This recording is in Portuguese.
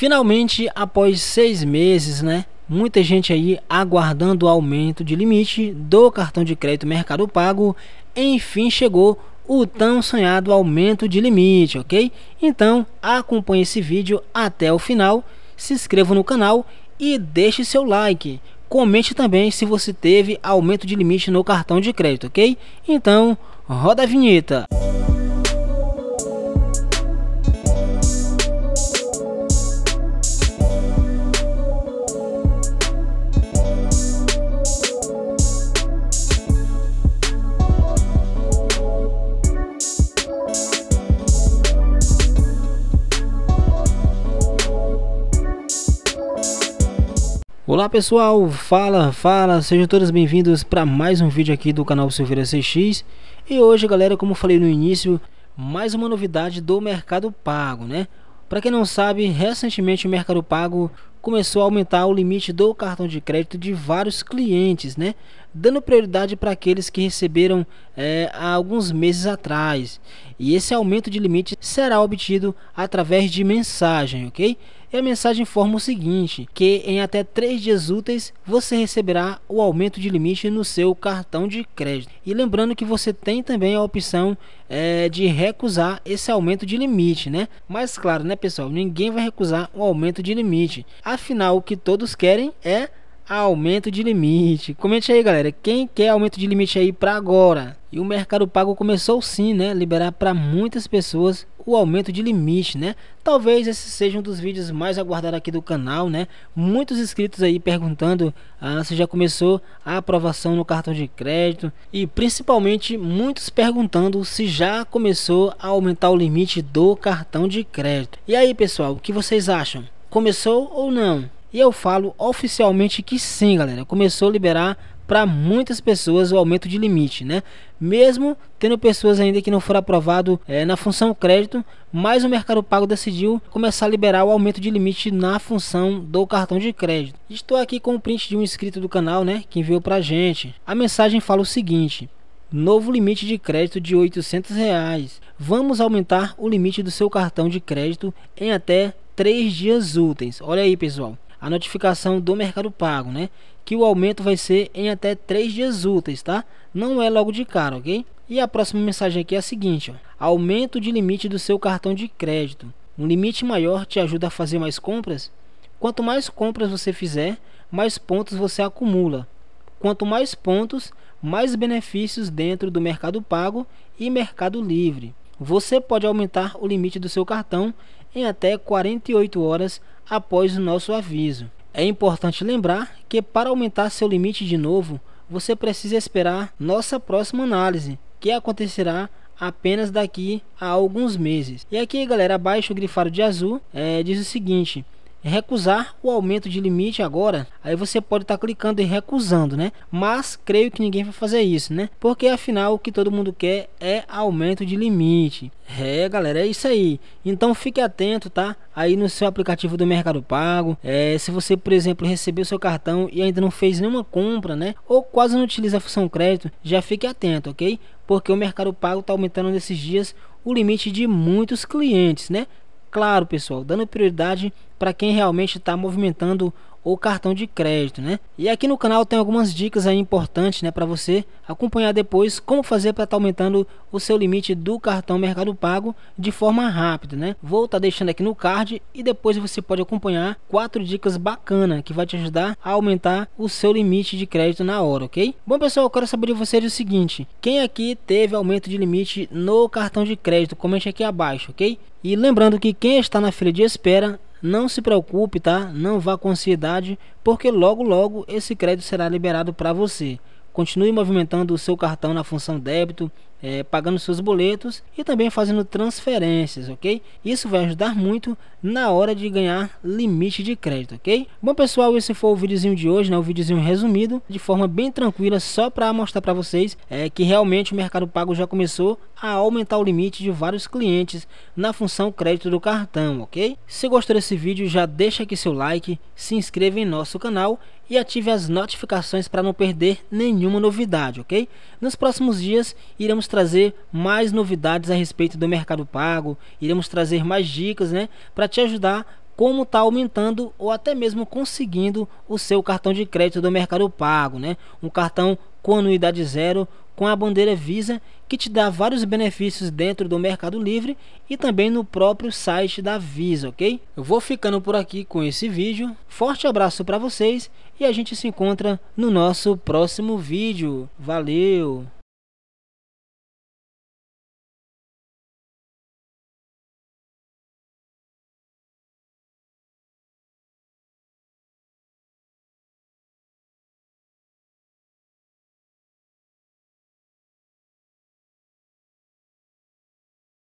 Finalmente, após seis meses, né? Muita gente aí aguardando o aumento de limite do cartão de crédito Mercado Pago. Enfim, chegou o tão sonhado aumento de limite, ok? Então, acompanhe esse vídeo até o final, se inscreva no canal e deixe seu like. Comente também se você teve aumento de limite no cartão de crédito, ok? Então, roda a vinheta. Olá pessoal, fala, fala, sejam todos bem-vindos para mais um vídeo aqui do canal Silveira CX E hoje galera, como falei no início, mais uma novidade do Mercado Pago, né? Para quem não sabe, recentemente o Mercado Pago começou a aumentar o limite do cartão de crédito de vários clientes, né? Dando prioridade para aqueles que receberam é, há alguns meses atrás. E esse aumento de limite será obtido através de mensagem, ok? E a mensagem informa o seguinte: que em até três dias úteis você receberá o aumento de limite no seu cartão de crédito. E lembrando que você tem também a opção é, de recusar esse aumento de limite, né? Mas claro, né, pessoal? Ninguém vai recusar o aumento de limite. Afinal, o que todos querem é aumento de limite. Comente aí, galera, quem quer aumento de limite aí para agora? E o Mercado Pago começou sim, né, liberar para muitas pessoas o aumento de limite, né? Talvez esse seja um dos vídeos mais aguardados aqui do canal, né? Muitos inscritos aí perguntando ah, se já começou a aprovação no cartão de crédito e principalmente muitos perguntando se já começou a aumentar o limite do cartão de crédito. E aí, pessoal, o que vocês acham? Começou ou não? E eu falo oficialmente que sim, galera. Começou a liberar para muitas pessoas o aumento de limite, né? Mesmo tendo pessoas ainda que não foram aprovado é, na função crédito, mas o Mercado Pago decidiu começar a liberar o aumento de limite na função do cartão de crédito. Estou aqui com o print de um inscrito do canal, né, que enviou para gente. A mensagem fala o seguinte: novo limite de crédito de R$ 800. Reais. Vamos aumentar o limite do seu cartão de crédito em até 3 dias úteis. Olha aí, pessoal a notificação do Mercado Pago, né? Que o aumento vai ser em até 3 dias úteis, tá? Não é logo de cara, ok? E a próxima mensagem aqui é a seguinte, ó, aumento de limite do seu cartão de crédito. Um limite maior te ajuda a fazer mais compras? Quanto mais compras você fizer, mais pontos você acumula. Quanto mais pontos, mais benefícios dentro do Mercado Pago e Mercado Livre. Você pode aumentar o limite do seu cartão em até 48 horas após o nosso aviso. É importante lembrar que para aumentar seu limite de novo, você precisa esperar nossa próxima análise, que acontecerá apenas daqui a alguns meses. E aqui galera, abaixo o grifado de azul é, diz o seguinte, recusar o aumento de limite agora, aí você pode estar tá clicando em recusando, né? Mas creio que ninguém vai fazer isso, né? Porque afinal o que todo mundo quer é aumento de limite. É, galera, é isso aí. Então fique atento, tá? Aí no seu aplicativo do Mercado Pago, é, se você, por exemplo, recebeu seu cartão e ainda não fez nenhuma compra, né? Ou quase não utiliza a função crédito, já fique atento, ok? Porque o Mercado Pago está aumentando nesses dias o limite de muitos clientes, né? Claro, pessoal, dando prioridade para quem realmente está movimentando o cartão de crédito, né? E aqui no canal tem algumas dicas aí importantes, né, para você acompanhar depois como fazer para estar tá aumentando o seu limite do cartão Mercado Pago de forma rápida, né? Vou estar tá deixando aqui no card e depois você pode acompanhar quatro dicas bacana que vai te ajudar a aumentar o seu limite de crédito na hora, OK? Bom, pessoal, eu quero saber de vocês o seguinte: quem aqui teve aumento de limite no cartão de crédito? Comente aqui abaixo, OK? E lembrando que quem está na fila de espera não se preocupe, tá? Não vá com ansiedade, porque logo logo esse crédito será liberado para você. Continue movimentando o seu cartão na função débito, é, pagando seus boletos e também fazendo transferências, ok? Isso vai ajudar muito na hora de ganhar limite de crédito, ok? Bom pessoal, esse foi o videozinho de hoje, né? O videozinho resumido, de forma bem tranquila, só para mostrar para vocês é, que realmente o Mercado Pago já começou a aumentar o limite de vários clientes na função crédito do cartão, ok? Se gostou desse vídeo, já deixa aqui seu like, se inscreva em nosso canal e ative as notificações para não perder nenhuma novidade, ok? Nos próximos dias iremos trazer mais novidades a respeito do Mercado Pago, iremos trazer mais dicas, né, para te ajudar como está aumentando ou até mesmo conseguindo o seu cartão de crédito do Mercado Pago, né? Um cartão com anuidade zero, com a bandeira Visa, que te dá vários benefícios dentro do Mercado Livre e também no próprio site da Visa, ok? Eu vou ficando por aqui com esse vídeo. Forte abraço para vocês e a gente se encontra no nosso próximo vídeo. Valeu!